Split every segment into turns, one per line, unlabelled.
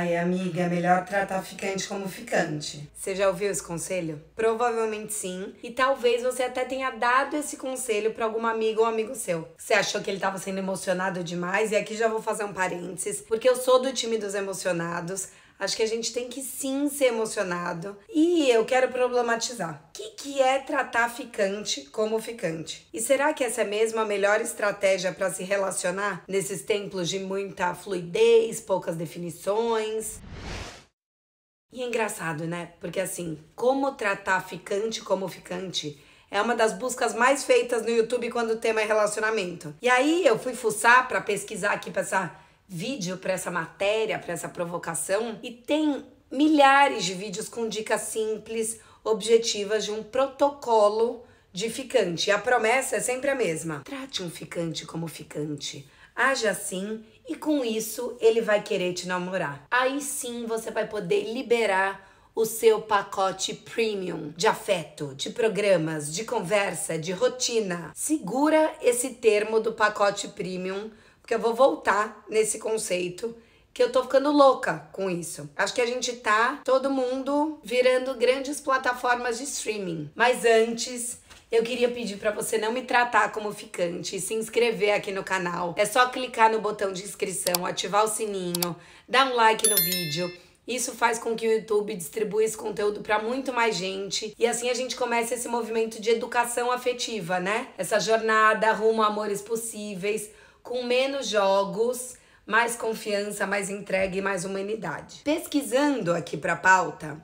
Ai, amiga, é melhor tratar ficante como ficante. Você já ouviu esse conselho? Provavelmente sim. E talvez você até tenha dado esse conselho para algum amigo ou amigo seu. Você achou que ele estava sendo emocionado demais? E aqui já vou fazer um parênteses, porque eu sou do time dos emocionados. Acho que a gente tem que sim ser emocionado. E eu quero problematizar. O que, que é tratar ficante como ficante? E será que essa é mesmo a melhor estratégia para se relacionar nesses tempos de muita fluidez, poucas definições? E é engraçado, né? Porque assim, como tratar ficante como ficante é uma das buscas mais feitas no YouTube quando o tema é relacionamento. E aí eu fui fuçar para pesquisar aqui, essa vídeo para essa matéria, para essa provocação, e tem milhares de vídeos com dicas simples, objetivas de um protocolo de ficante. E a promessa é sempre a mesma: trate um ficante como ficante. Haja assim e com isso ele vai querer te namorar. Aí sim você vai poder liberar o seu pacote premium de afeto, de programas, de conversa, de rotina. Segura esse termo do pacote premium porque eu vou voltar nesse conceito que eu tô ficando louca com isso. Acho que a gente tá todo mundo virando grandes plataformas de streaming. Mas antes, eu queria pedir para você não me tratar como ficante e se inscrever aqui no canal. É só clicar no botão de inscrição, ativar o sininho, dar um like no vídeo. Isso faz com que o YouTube distribua esse conteúdo para muito mais gente e assim a gente começa esse movimento de educação afetiva, né? Essa jornada rumo a amores possíveis, com menos jogos, mais confiança, mais entrega e mais humanidade. Pesquisando aqui para a pauta,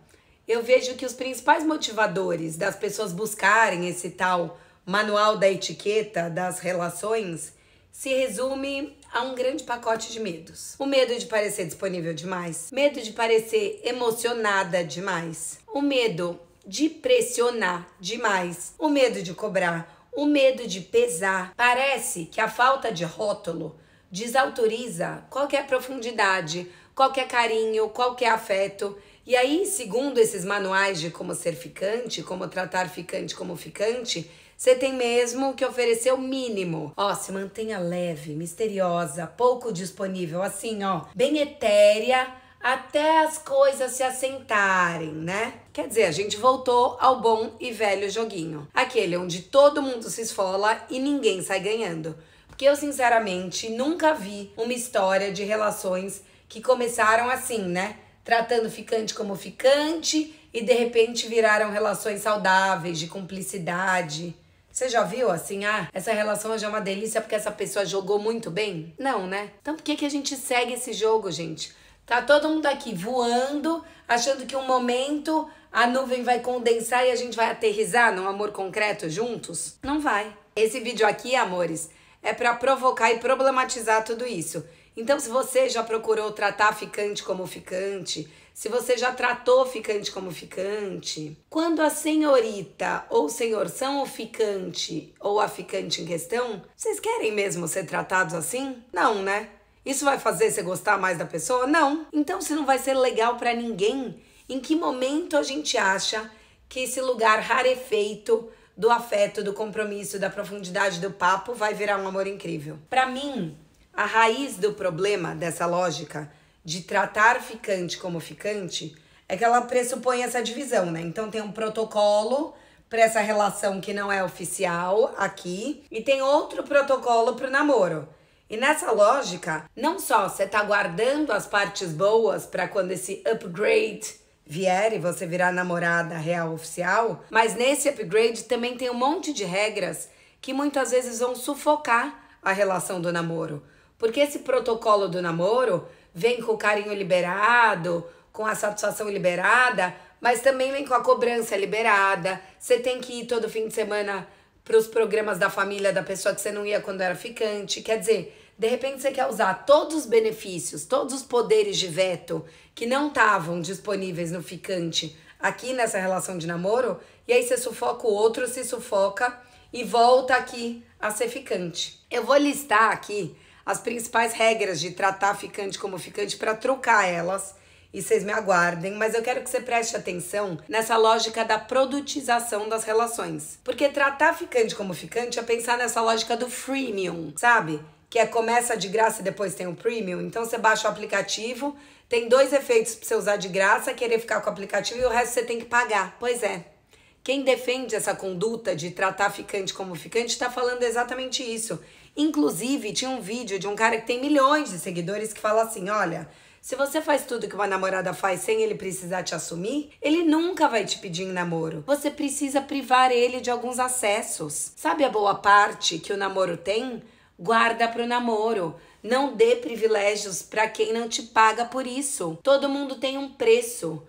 eu vejo que os principais motivadores das pessoas buscarem esse tal manual da etiqueta das relações se resume a um grande pacote de medos. O medo de parecer disponível demais, medo de parecer emocionada demais, o medo de pressionar demais, o medo de cobrar, o medo de pesar. Parece que a falta de rótulo desautoriza qualquer profundidade, qualquer carinho, qualquer afeto. E aí, segundo esses manuais de como ser ficante, como tratar ficante como ficante, você tem mesmo que oferecer o mínimo. Ó, se mantenha leve, misteriosa, pouco disponível, assim, ó, bem etérea até as coisas se assentarem, né? Quer dizer, a gente voltou ao bom e velho joguinho. Aquele onde todo mundo se esfola e ninguém sai ganhando. Porque eu, sinceramente, nunca vi uma história de relações que começaram assim, né? Tratando ficante como ficante e de repente viraram relações saudáveis, de cumplicidade. Você já viu assim, ah, essa relação hoje é uma delícia porque essa pessoa jogou muito bem? Não, né? Então por que, que a gente segue esse jogo, gente? Tá todo mundo aqui voando, achando que um momento a nuvem vai condensar e a gente vai aterrizar num amor concreto juntos? Não vai. Esse vídeo aqui, amores, é para provocar e problematizar tudo isso. Então, se você já procurou tratar ficante como ficante, se você já tratou ficante como ficante, quando a senhorita ou senhor são o ficante ou a ficante em questão, vocês querem mesmo ser tratados assim? Não, né? Isso vai fazer você gostar mais da pessoa? Não. Então, se não vai ser legal para ninguém, em que momento a gente acha que esse lugar rarefeito do afeto, do compromisso, da profundidade do papo vai virar um amor incrível? Para mim, a raiz do problema dessa lógica de tratar ficante como ficante é que ela pressupõe essa divisão, né? Então tem um protocolo para essa relação que não é oficial aqui e tem outro protocolo para o namoro. E nessa lógica, não só você está guardando as partes boas para quando esse upgrade vier e você virar namorada real oficial, mas nesse upgrade também tem um monte de regras que muitas vezes vão sufocar a relação do namoro. Porque esse protocolo do namoro vem com o carinho liberado, com a satisfação liberada, mas também vem com a cobrança liberada. Você tem que ir todo fim de semana para os programas da família da pessoa que você não ia quando era ficante. Quer dizer, de repente você quer usar todos os benefícios, todos os poderes de veto que não estavam disponíveis no ficante aqui nessa relação de namoro, e aí você sufoca o outro, se sufoca e volta aqui a ser ficante. Eu vou listar aqui as principais regras de tratar ficante como ficante para trocar elas e vocês me aguardem, mas eu quero que você preste atenção nessa lógica da produtização das relações. Porque tratar ficante como ficante é pensar nessa lógica do freemium, sabe? Que é começa de graça e depois tem o premium. Então você baixa o aplicativo, tem dois efeitos para você usar de graça, querer ficar com o aplicativo e o resto você tem que pagar. Pois é. Quem defende essa conduta de tratar ficante como ficante está falando exatamente isso. Inclusive, tinha um vídeo de um cara que tem milhões de seguidores que fala assim: olha, se você faz tudo que uma namorada faz sem ele precisar te assumir, ele nunca vai te pedir em namoro. Você precisa privar ele de alguns acessos. Sabe a boa parte que o namoro tem? Guarda pro namoro. Não dê privilégios para quem não te paga por isso. Todo mundo tem um preço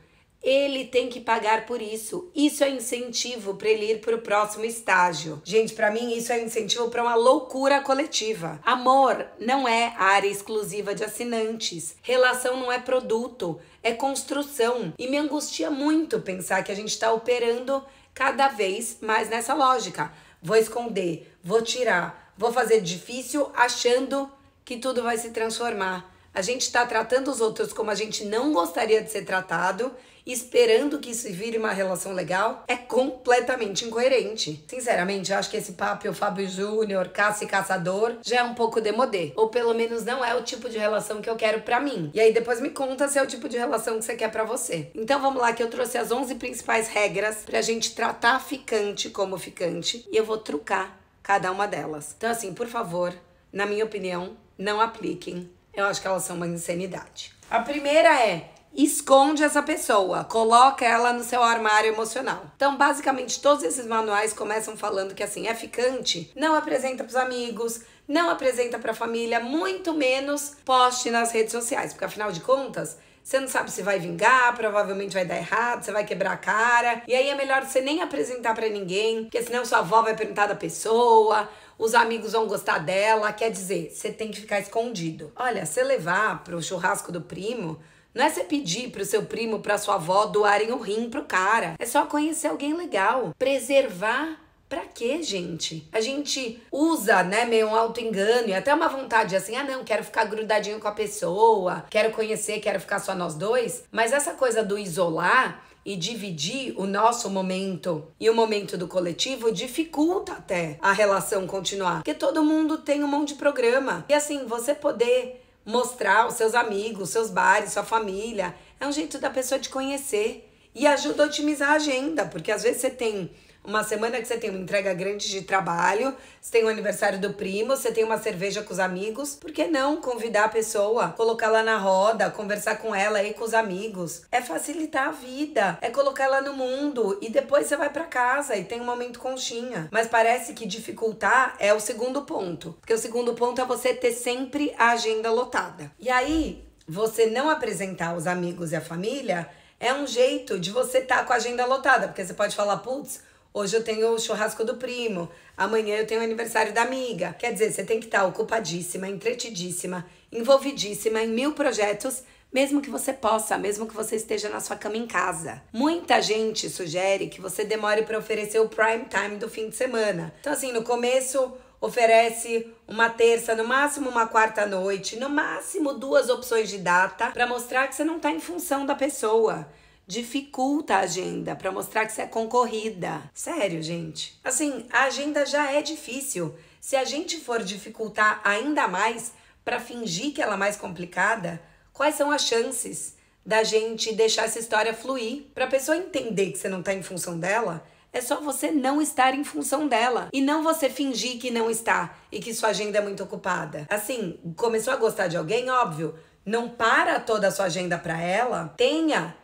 ele tem que pagar por isso. Isso é incentivo para ele ir para o próximo estágio. Gente, para mim isso é incentivo para uma loucura coletiva. Amor não é área exclusiva de assinantes. Relação não é produto, é construção. E me angustia muito pensar que a gente está operando cada vez mais nessa lógica. Vou esconder, vou tirar, vou fazer difícil achando que tudo vai se transformar. A gente está tratando os outros como a gente não gostaria de ser tratado esperando que isso vire uma relação legal, é completamente incoerente. Sinceramente, eu acho que esse papo, Fábio Júnior, caça e caçador, já é um pouco demodê. Ou pelo menos não é o tipo de relação que eu quero para mim. E aí depois me conta se é o tipo de relação que você quer para você. Então vamos lá que eu trouxe as 11 principais regras pra gente tratar ficante como ficante e eu vou trucar cada uma delas. Então assim, por favor, na minha opinião, não apliquem. Eu acho que elas são uma insanidade. A primeira é esconde essa pessoa, coloca ela no seu armário emocional. Então, basicamente, todos esses manuais começam falando que assim, é ficante, não apresenta para os amigos, não apresenta para a família, muito menos poste nas redes sociais, porque afinal de contas, você não sabe se vai vingar, provavelmente vai dar errado, você vai quebrar a cara. E aí é melhor você nem apresentar para ninguém, porque senão sua avó vai perguntar da pessoa, os amigos vão gostar dela. Quer dizer, você tem que ficar escondido. Olha, se levar pro churrasco do primo, não é você pedir pro seu primo, pra sua avó doarem o um rim pro cara. É só conhecer alguém legal. Preservar Pra quê, gente? A gente usa, né, meio um auto-engano e até uma vontade assim, ah não, quero ficar grudadinho com a pessoa, quero conhecer, quero ficar só nós dois. Mas essa coisa do isolar e dividir o nosso momento e o momento do coletivo dificulta até a relação continuar, porque todo mundo tem um monte de programa. E assim, você poder mostrar os seus amigos, seus bares, sua família. É um jeito da pessoa te conhecer e ajuda a otimizar a agenda, porque às vezes você tem uma semana que você tem uma entrega grande de trabalho, você tem o aniversário do primo, você tem uma cerveja com os amigos. Por que não convidar a pessoa, colocá-la na roda, conversar com ela e com os amigos? É facilitar a vida, é colocá-la no mundo e depois você vai para casa e tem um momento conchinha. Mas parece que dificultar é o segundo ponto, porque o segundo ponto é você ter sempre a agenda lotada. E aí, você não apresentar os amigos e a família é um jeito de você estar tá com a agenda lotada, porque você pode falar, putz, Hoje eu tenho o churrasco do primo, amanhã eu tenho o aniversário da amiga. Quer dizer, você tem que estar ocupadíssima, entretidíssima, envolvidíssima em mil projetos mesmo que você possa, mesmo que você esteja na sua cama em casa. Muita gente sugere que você demore para oferecer o prime time do fim de semana. Então assim, no começo oferece uma terça, no máximo uma quarta noite, no máximo duas opções de data para mostrar que você não está em função da pessoa dificulta a agenda para mostrar que você é concorrida. Sério, gente. Assim, a agenda já é difícil. Se a gente for dificultar ainda mais para fingir que ela é mais complicada, quais são as chances da gente deixar essa história fluir? Para a pessoa entender que você não está em função dela, é só você não estar em função dela. E não você fingir que não está e que sua agenda é muito ocupada. Assim, começou a gostar de alguém, óbvio. Não para toda a sua agenda para ela. Tenha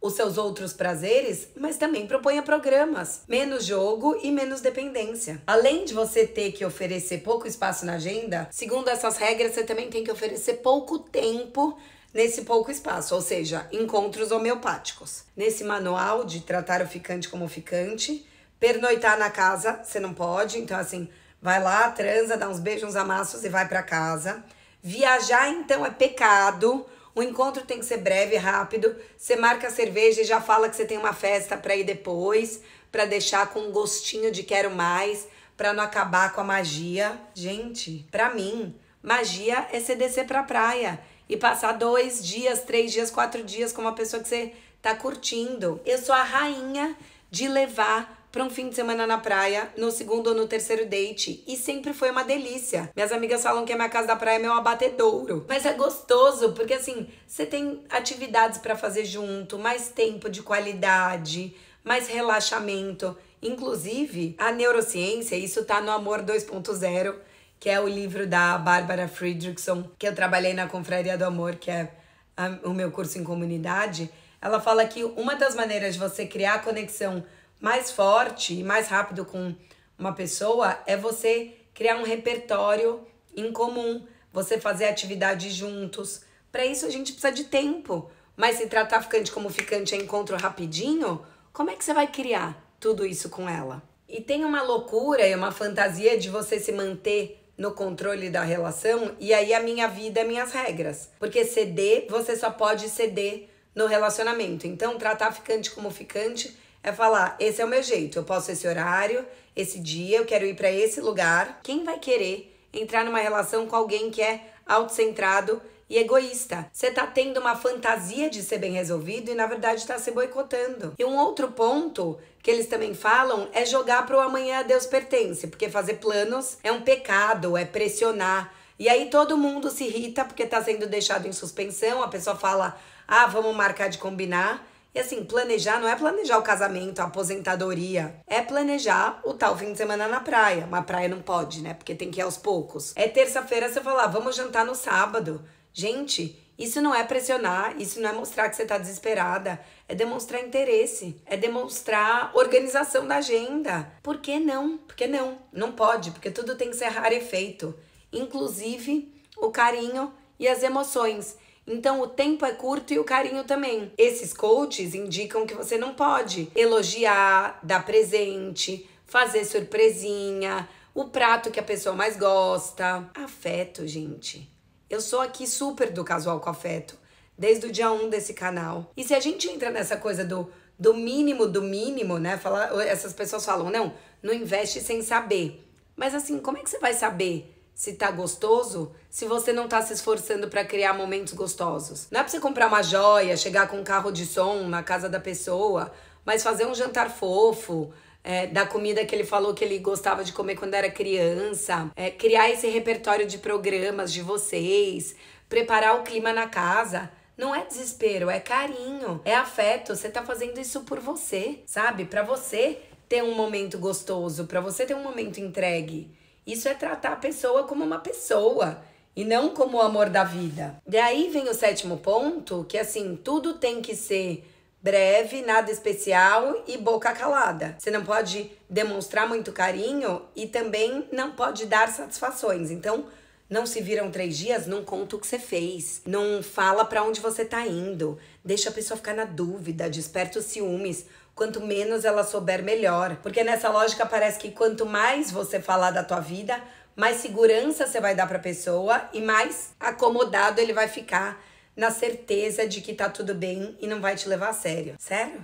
os seus outros prazeres, mas também proponha programas. Menos jogo e menos dependência. Além de você ter que oferecer pouco espaço na agenda, segundo essas regras, você também tem que oferecer pouco tempo nesse pouco espaço, ou seja, encontros homeopáticos. Nesse manual de tratar o ficante como ficante, pernoitar na casa, você não pode, então assim, vai lá, transa, dá uns beijos, uns amassos e vai para casa. Viajar então é pecado o encontro tem que ser breve, rápido. Você marca a cerveja e já fala que você tem uma festa para ir depois, para deixar com um gostinho de quero mais, para não acabar com a magia. Gente, para mim, magia é você descer pra praia e passar dois dias, três dias, quatro dias com uma pessoa que você tá curtindo. Eu sou a rainha de levar para um fim de semana na praia, no segundo ou no terceiro date, e sempre foi uma delícia. Minhas amigas falam que a minha casa da praia é meu abatedouro, mas é gostoso porque assim, você tem atividades para fazer junto, mais tempo de qualidade, mais relaxamento. Inclusive, a neurociência, isso tá no Amor 2.0, que é o livro da Bárbara Friedrichson, que eu trabalhei na Confraria do Amor, que é ah, o meu curso em comunidade. Ela fala que uma das maneiras de você criar conexão mais forte e mais rápido com uma pessoa é você criar um repertório em comum, você fazer atividades juntos. Para isso a gente precisa de tempo. Mas se tratar ficante como ficante é encontro rapidinho, como é que você vai criar tudo isso com ela? E tem uma loucura e uma fantasia de você se manter no controle da relação e aí a minha vida, é minhas regras. Porque ceder, você só pode ceder no relacionamento. Então, tratar ficante como ficante é falar: esse é o meu jeito, eu posso esse horário, esse dia, eu quero ir para esse lugar. Quem vai querer entrar numa relação com alguém que é autocentrado e egoísta? Você tá tendo uma fantasia de ser bem resolvido e na verdade tá se boicotando. E um outro ponto que eles também falam é jogar pro amanhã a Deus pertence, porque fazer planos é um pecado, é pressionar. E aí todo mundo se irrita porque tá sendo deixado em suspensão, a pessoa fala: "Ah, vamos marcar de combinar". E assim, planejar não é planejar o casamento, a aposentadoria. É planejar o tal fim de semana na praia. Uma praia não pode, né? Porque tem que ir aos poucos. É terça-feira você falar, ah, vamos jantar no sábado. Gente, isso não é pressionar, isso não é mostrar que você tá desesperada, é demonstrar interesse, é demonstrar organização da agenda. Por que não? Por que não, não pode, porque tudo tem que ser rarefeito, inclusive o carinho e as emoções. Então o tempo é curto e o carinho também. Esses coaches indicam que você não pode elogiar, dar presente, fazer surpresinha, o prato que a pessoa mais gosta. Afeto, gente. Eu sou aqui super do casual com afeto, desde o dia 1 desse canal. E se a gente entra nessa coisa do do mínimo do mínimo, né? Fala, essas pessoas falam, não, não investe sem saber. Mas assim, como é que você vai saber se tá gostoso se você não tá se esforçando para criar momentos gostosos. Não é pra você comprar uma joia, chegar com um carro de som na casa da pessoa, mas fazer um jantar fofo, é, da comida que ele falou que ele gostava de comer quando era criança, é, criar esse repertório de programas de vocês, preparar o clima na casa. Não é desespero, é carinho, é afeto. Você tá fazendo isso por você, sabe? Para você ter um momento gostoso, para você ter um momento entregue. Isso é tratar a pessoa como uma pessoa e não como o amor da vida. Daí vem o sétimo ponto, que assim, tudo tem que ser breve, nada especial e boca calada. Você não pode demonstrar muito carinho e também não pode dar satisfações. Então, não se viram três dias, não conta o que você fez. Não fala para onde você tá indo. Deixa a pessoa ficar na dúvida, desperta os ciúmes. Quanto menos ela souber, melhor. Porque nessa lógica parece que quanto mais você falar da tua vida, mais segurança você vai dar para a pessoa e mais acomodado ele vai ficar na certeza de que tá tudo bem e não vai te levar a sério. Sério?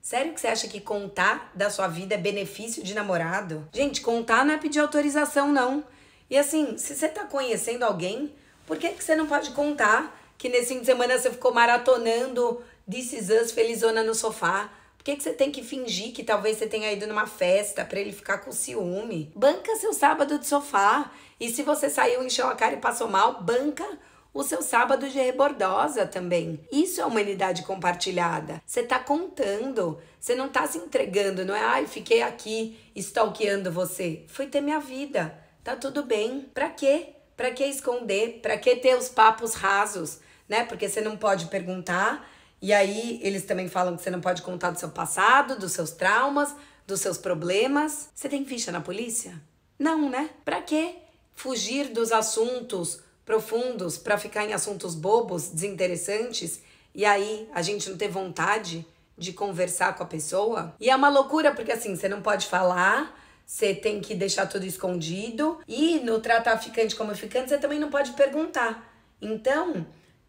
Sério que você acha que contar da sua vida é benefício de namorado? Gente, contar não é pedir autorização, não. E assim, se você tá conhecendo alguém, por que, que você não pode contar que nesse fim de semana você ficou maratonando This is us, felizona no sofá. Por que, que você tem que fingir que talvez você tenha ido numa festa para ele ficar com ciúme? Banca seu sábado de sofá. E se você saiu, encheu a cara e passou mal, banca o seu sábado de rebordosa também. Isso é humanidade compartilhada. Você tá contando, você não tá se entregando, não é ai, fiquei aqui stalkeando você. Foi ter minha vida. Tá tudo bem. Pra quê? Pra que esconder? Pra que ter os papos rasos, né? Porque você não pode perguntar e aí eles também falam que você não pode contar do seu passado, dos seus traumas, dos seus problemas. Você tem ficha na polícia? Não, né? Para quê? Fugir dos assuntos profundos para ficar em assuntos bobos, desinteressantes, e aí a gente não ter vontade de conversar com a pessoa? E é uma loucura porque assim, você não pode falar, você tem que deixar tudo escondido, e no tratar ficante como ficante, você também não pode perguntar. Então,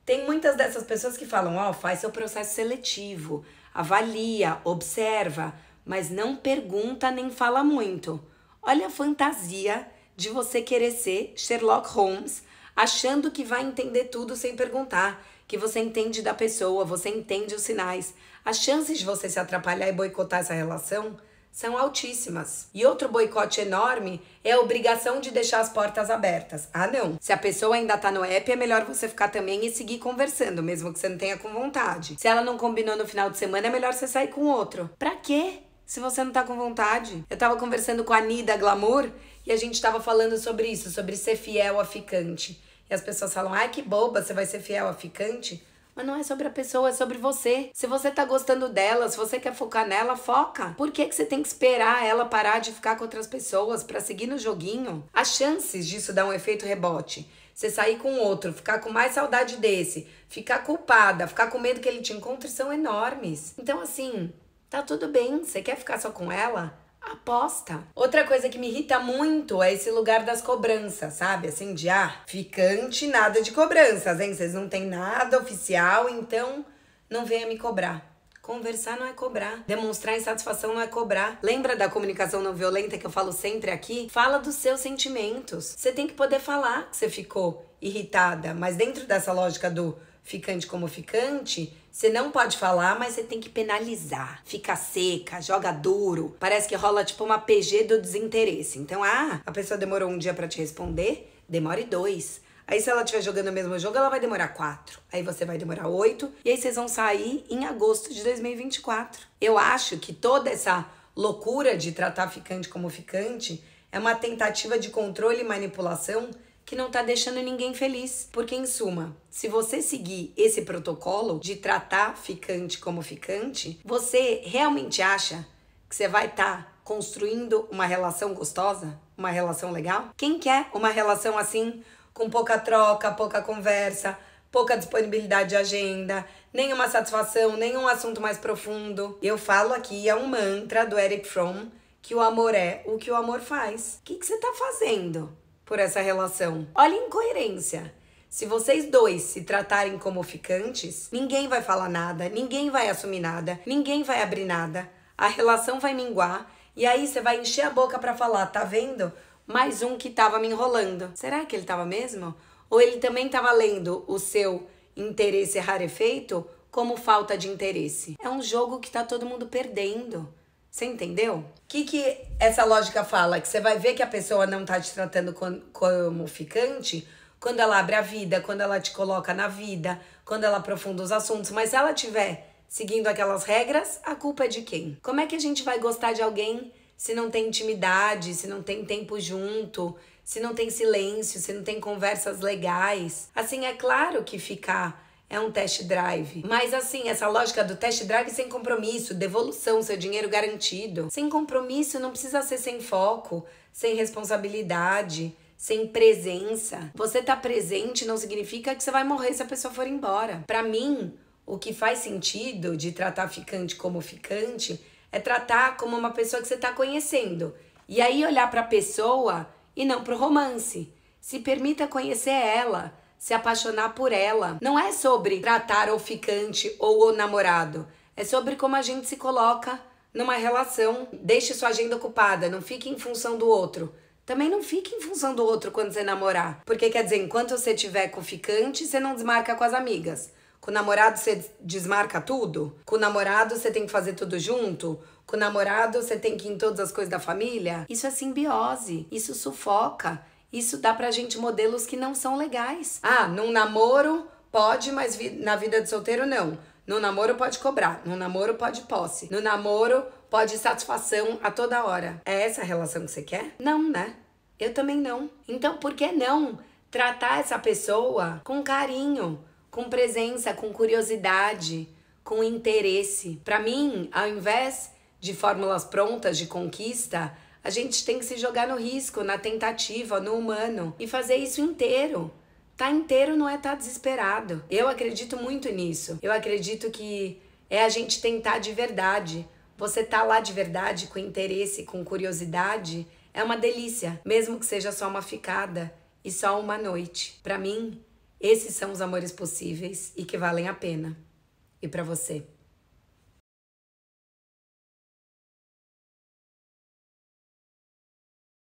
tem muitas dessas pessoas que falam: ó, oh, faz seu processo seletivo, avalia, observa, mas não pergunta nem fala muito. Olha a fantasia de você querer ser Sherlock Holmes, achando que vai entender tudo sem perguntar, que você entende da pessoa, você entende os sinais. As chances de você se atrapalhar e boicotar essa relação são altíssimas. E outro boicote enorme é a obrigação de deixar as portas abertas. Ah, não. Se a pessoa ainda tá no app, é melhor você ficar também e seguir conversando, mesmo que você não tenha com vontade. Se ela não combinou no final de semana, é melhor você sair com outro. Pra quê? Se você não tá com vontade. Eu tava conversando com a Nida Glamour e a gente tava falando sobre isso, sobre ser fiel a ficante. E as pessoas falam, ai que boba, você vai ser fiel a ficante? Mas não é sobre a pessoa, é sobre você. Se você tá gostando dela, se você quer focar nela, foca. Por que, que você tem que esperar ela parar de ficar com outras pessoas para seguir no joguinho? As chances disso dar um efeito rebote você sair com outro, ficar com mais saudade desse, ficar culpada, ficar com medo que ele te encontre são enormes. Então, assim, tá tudo bem, você quer ficar só com ela? aposta. Outra coisa que me irrita muito é esse lugar das cobranças, sabe? Assim, de ah, ficante, nada de cobranças, hein? Vocês não têm nada oficial, então não venha me cobrar. Conversar não é cobrar. Demonstrar insatisfação não é cobrar. Lembra da comunicação não violenta que eu falo sempre aqui? Fala dos seus sentimentos. Você tem que poder falar que você ficou irritada, mas dentro dessa lógica do ficante como ficante, você não pode falar, mas você tem que penalizar. Fica seca, joga duro. Parece que rola tipo uma PG do desinteresse. Então, ah, a pessoa demorou um dia para te responder, demore dois. Aí, se ela estiver jogando o mesmo jogo, ela vai demorar quatro. Aí você vai demorar oito. E aí vocês vão sair em agosto de 2024. Eu acho que toda essa loucura de tratar ficante como ficante é uma tentativa de controle e manipulação que não tá deixando ninguém feliz. Porque, em suma, se você seguir esse protocolo de tratar ficante como ficante, você realmente acha que você vai estar tá construindo uma relação gostosa? Uma relação legal? Quem quer é uma relação assim, com pouca troca, pouca conversa, pouca disponibilidade de agenda, nenhuma satisfação, nenhum assunto mais profundo? Eu falo aqui, é um mantra do Eric Fromm, que o amor é o que o amor faz. O que, que você tá fazendo? por essa relação. Olha a incoerência. Se vocês dois se tratarem como ficantes, ninguém vai falar nada, ninguém vai assumir nada, ninguém vai abrir nada. A relação vai minguar e aí você vai encher a boca para falar, tá vendo? Mais um que tava me enrolando. Será que ele tava mesmo? Ou ele também tava lendo o seu interesse rarefeito como falta de interesse? É um jogo que tá todo mundo perdendo. Você entendeu? O que, que essa lógica fala? Que você vai ver que a pessoa não tá te tratando como ficante quando ela abre a vida, quando ela te coloca na vida, quando ela aprofunda os assuntos. Mas se ela tiver seguindo aquelas regras, a culpa é de quem? Como é que a gente vai gostar de alguém se não tem intimidade, se não tem tempo junto, se não tem silêncio, se não tem conversas legais? Assim, é claro que ficar é um test drive. Mas assim, essa lógica do test drive sem compromisso, devolução, seu dinheiro garantido. Sem compromisso não precisa ser sem foco, sem responsabilidade sem presença. Você tá presente não significa que você vai morrer se a pessoa for embora. Para mim, o que faz sentido de tratar ficante como ficante é tratar como uma pessoa que você tá conhecendo. E aí olhar para a pessoa e não pro romance. Se permita conhecer ela se apaixonar por ela. Não é sobre tratar o ficante ou o namorado. É sobre como a gente se coloca numa relação. Deixe sua agenda ocupada, não fique em função do outro. Também não fique em função do outro quando você namorar. Porque quer dizer, enquanto você tiver com o ficante, você não desmarca com as amigas. Com o namorado você desmarca tudo? Com o namorado você tem que fazer tudo junto? Com o namorado você tem que ir em todas as coisas da família? Isso é simbiose, isso sufoca. Isso dá pra gente modelos que não são legais. Ah, num namoro pode, mas vi na vida de solteiro não. No namoro pode cobrar, no namoro pode posse, no namoro pode satisfação a toda hora. É essa a relação que você quer? Não, né? Eu também não. Então, por que não tratar essa pessoa com carinho, com presença, com curiosidade, com interesse? Para mim, ao invés de fórmulas prontas de conquista, a gente tem que se jogar no risco, na tentativa, no humano e fazer isso inteiro. Tá inteiro não é tá desesperado. Eu acredito muito nisso. Eu acredito que é a gente tentar de verdade. Você tá lá de verdade, com interesse, com curiosidade, é uma delícia, mesmo que seja só uma ficada e só uma noite. Para mim, esses são os amores possíveis e que valem a pena. E para você?